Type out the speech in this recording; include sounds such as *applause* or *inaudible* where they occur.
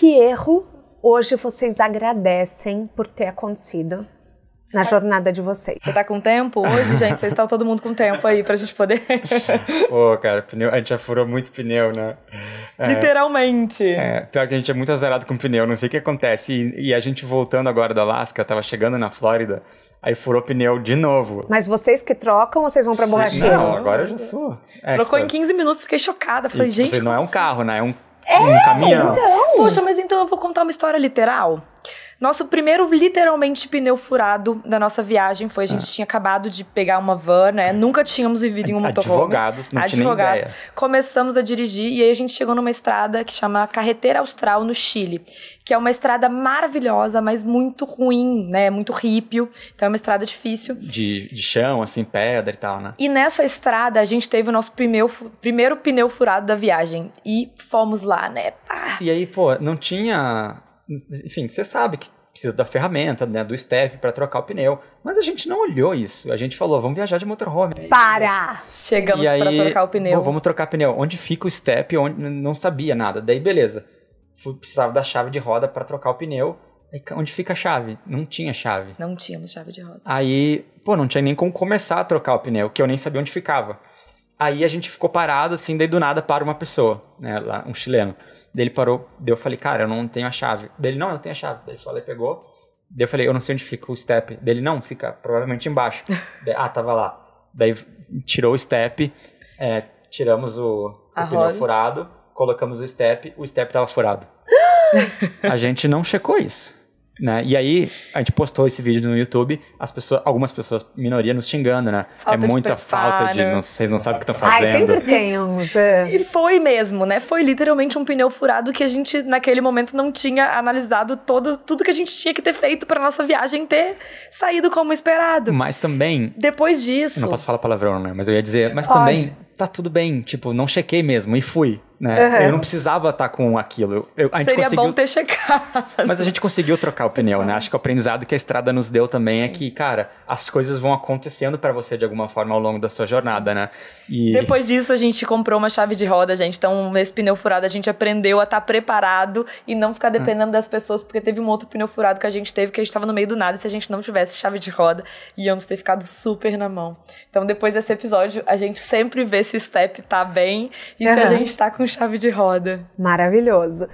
Que erro hoje vocês agradecem por ter acontecido na jornada de vocês. Você tá com tempo hoje, gente? Vocês estão tá todo mundo com tempo aí pra gente poder. Pô, *laughs* cara, pneu, a gente já furou muito pneu, né? É, Literalmente. É, pior que a gente é muito azarado com pneu, não sei o que acontece. E, e a gente voltando agora do Alasca, tava chegando na Flórida, aí furou pneu de novo. Mas vocês que trocam ou vocês vão pra borracha? Não, agora eu já sou. Expert. Trocou em 15 minutos, fiquei chocada. Falei, e, gente. não é um carro, né? É um é, um caminhão. Então. Poxa, mas então eu vou contar uma história literal? Nosso primeiro, literalmente, pneu furado da nossa viagem foi: a gente ah. tinha acabado de pegar uma van, né? É. Nunca tínhamos vivido em um motorhome. Advogados, não Advogados. Tinha Começamos a dirigir e aí a gente chegou numa estrada que chama Carretera Austral, no Chile, que é uma estrada maravilhosa, mas muito ruim, né? Muito rípio. Então é uma estrada difícil. De, de chão, assim, pedra e tal, né? E nessa estrada a gente teve o nosso primeiro primeiro pneu furado da viagem. E fomos lá, né? Pá. E aí, pô, não tinha enfim, você sabe que precisa da ferramenta, né, do step para trocar o pneu. Mas a gente não olhou isso. A gente falou, vamos viajar de motorhome. Para! Chegamos para trocar o pneu. Bom, vamos trocar pneu. Onde fica o step? Onde não sabia nada. Daí beleza. Fui, precisava da chave de roda para trocar o pneu. Aí, onde fica a chave? Não tinha chave. Não tínhamos chave de roda. Aí, pô, não tinha nem como começar a trocar o pneu, que eu nem sabia onde ficava. Aí a gente ficou parado assim, daí do nada para uma pessoa, né, lá, um chileno. Daí ele parou, daí eu falei, cara, eu não tenho a chave. Daí ele, não, eu não tenho a chave. Daí ele falou, ele pegou. Daí eu falei, eu não sei onde fica o step. Daí ele, não, fica provavelmente embaixo. *laughs* daí, ah, tava lá. Daí tirou o step, é, tiramos o, o pneu furado, colocamos o step, o step tava furado. *gasps* a gente não checou isso. Né? E aí, a gente postou esse vídeo no YouTube, as pessoas, algumas pessoas, minoria, nos xingando, né? Falta é muita de falta de. Não, vocês não sabem o que estão fazendo. Ai, sempre tem uns. É. E foi mesmo, né? Foi literalmente um pneu furado que a gente, naquele momento, não tinha analisado todo, tudo que a gente tinha que ter feito pra nossa viagem ter saído como esperado. Mas também. Depois disso. não posso falar palavrão, né? Mas eu ia dizer. Mas Pode. também, tá tudo bem. Tipo, não chequei mesmo e fui. Né? Uhum. Eu não precisava estar com aquilo. Eu, Seria conseguiu... bom ter checado. Mas a gente conseguiu trocar o pneu, né? Acho que o aprendizado que a estrada nos deu também é que, cara, as coisas vão acontecendo para você de alguma forma ao longo da sua jornada, né? E... Depois disso, a gente comprou uma chave de roda, gente. Então, nesse pneu furado, a gente aprendeu a estar tá preparado e não ficar hum. dependendo uhum. das pessoas, porque teve um outro pneu furado que a gente teve que a gente estava no meio do nada. E se a gente não tivesse chave de roda, íamos ter ficado super na mão. Então, depois desse episódio, a gente sempre vê se o step tá bem e uhum. se a gente tá com chave de roda. Maravilhoso.